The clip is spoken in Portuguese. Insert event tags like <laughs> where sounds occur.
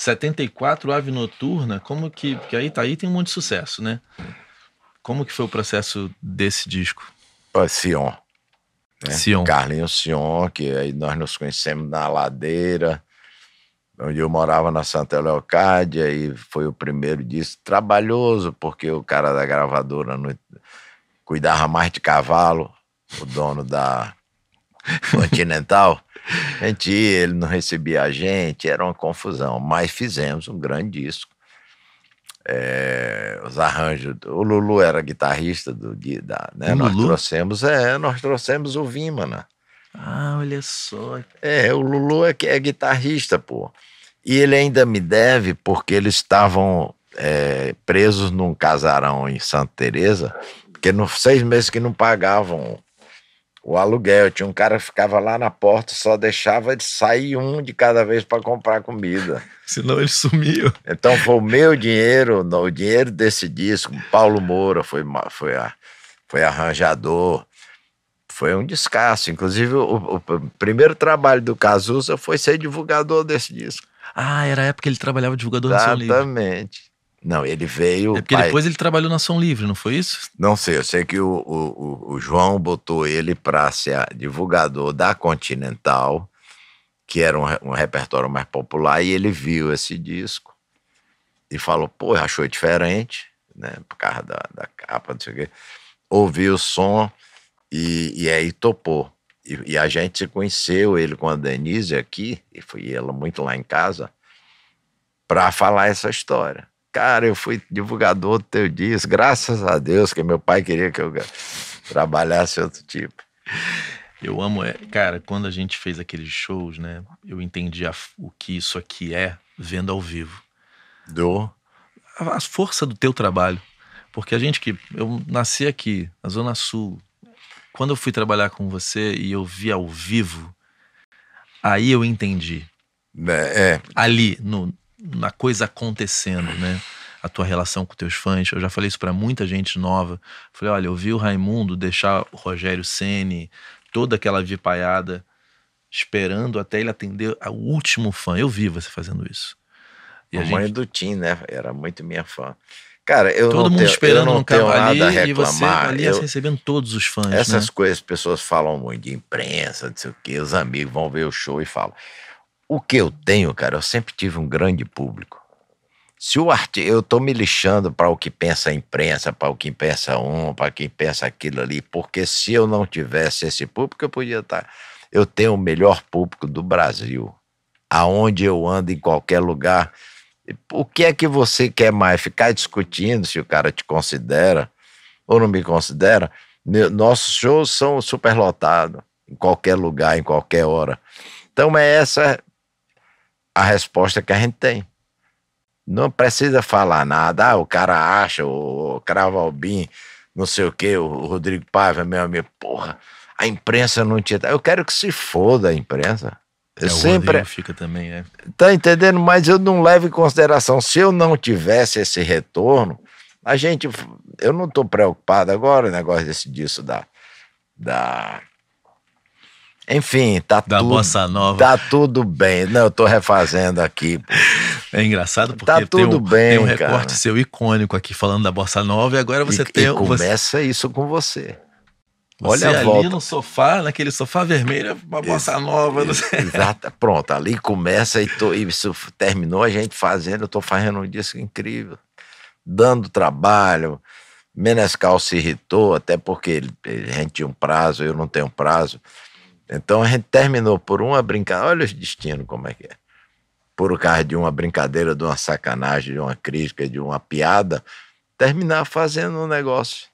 74 Ave Noturna, como que. Porque aí tá aí tem um monte de sucesso, né? Como que foi o processo desse disco? Ó, Sion. Né? Sion. Carlinhos Sion, que aí nós nos conhecemos na ladeira, onde eu morava na Santa Leocádia, e foi o primeiro disco. Trabalhoso, porque o cara da gravadora não... cuidava mais de cavalo, o dono da <laughs> continental. A gente ia, ele não recebia a gente, era uma confusão. Mas fizemos um grande disco. É, os arranjos. O Lulu era guitarrista do da, né? Nós Lulu? trouxemos, é, nós trouxemos o Vimana. Né? Ah, olha só. É, o Lulu é, é guitarrista, pô. E ele ainda me deve porque eles estavam é, presos num casarão em Santa Teresa, porque nos seis meses que não pagavam o aluguel. Tinha um cara que ficava lá na porta, só deixava de sair um de cada vez para comprar comida. <laughs> Senão ele sumiu. Então foi o meu dinheiro, o dinheiro desse disco. Paulo Moura foi, foi, foi arranjador. Foi um descasso. Inclusive, o, o primeiro trabalho do Cazuza foi ser divulgador desse disco. Ah, era a época que ele trabalhava divulgador Exatamente. do seu livro. Exatamente. Não, ele veio. É porque pai... depois ele trabalhou na Ação Livre, não foi isso? Não sei, eu sei que o, o, o João botou ele para ser divulgador da Continental, que era um, um, repertório mais popular, e ele viu esse disco e falou: pô, achou diferente, né? Por causa da, da capa, não sei o quê. Ouviu o som e, e aí topou. E, e a gente se conheceu, ele com a Denise aqui, e foi ela muito lá em casa, para falar essa história cara, eu fui divulgador do teu disco, graças a Deus, que meu pai queria que eu trabalhasse outro tipo. Eu amo, é, cara, quando a gente fez aqueles shows, né? Eu entendi a, o que isso aqui é vendo ao vivo. Do? A, a força do teu trabalho. Porque a gente que. Eu nasci aqui, na Zona Sul. Quando eu fui trabalhar com você e eu vi ao vivo, aí eu entendi. Né, é. Ali, no, na coisa acontecendo, né? A tua relação com teus fãs. Eu já falei isso para muita gente nova. Falei, olha, eu vi o Raimundo deixar o Rogério Ceni, toda aquela vipaiada, esperando até ele atender o último fã. Eu vi você fazendo isso. E a, a gente... mãe do Tim, né? Era muito minha fã. Cara, eu Todo não mundo tenho, esperando eu não tenho nada ali, a reclamar. ali eu, recebendo todos os fãs. Essas né? coisas, as pessoas falam muito de imprensa, não sei o quê. Os amigos vão ver o show e falam. O que eu tenho, cara, eu sempre tive um grande público. Se o artista, eu tô me lixando para o que pensa a imprensa, para o que pensa um, para quem pensa aquilo ali, porque se eu não tivesse esse público, eu podia estar. Tá, eu tenho o melhor público do Brasil. Aonde eu ando, em qualquer lugar. O que é que você quer mais? Ficar discutindo se o cara te considera ou não me considera? Nossos shows são superlotados, em qualquer lugar, em qualquer hora. Então é essa a resposta que a gente tem. Não precisa falar nada. Ah, o cara acha, o Albin, não sei o quê, o Rodrigo Paiva, meu amigo, porra, a imprensa não te. Eu quero que se foda a imprensa. Eu é, sempre. Fica também, é. Tá entendendo? Mas eu não levo em consideração. Se eu não tivesse esse retorno, a gente. Eu não estou preocupado agora, o negócio desse, disso da. da enfim, tá da tudo. Da nova. Tá tudo bem. Não, eu tô refazendo aqui. <laughs> É engraçado porque tá tudo tem, um, bem, tem um recorte cara. seu icônico aqui falando da bossa nova e agora você e, tem. E começa você... isso com você. Você Olha a ali volta. no sofá, naquele sofá vermelho, uma bossa isso, nova. Isso, exato. Pronto, ali começa e, tô, e, isso terminou a gente fazendo, eu tô fazendo um disco incrível, dando trabalho. Menescal se irritou, até porque ele, ele, a gente tinha um prazo, eu não tenho prazo. Então a gente terminou por uma brincadeira. Olha os destinos como é que é. Por causa de uma brincadeira, de uma sacanagem, de uma crítica, de uma piada, terminar fazendo um negócio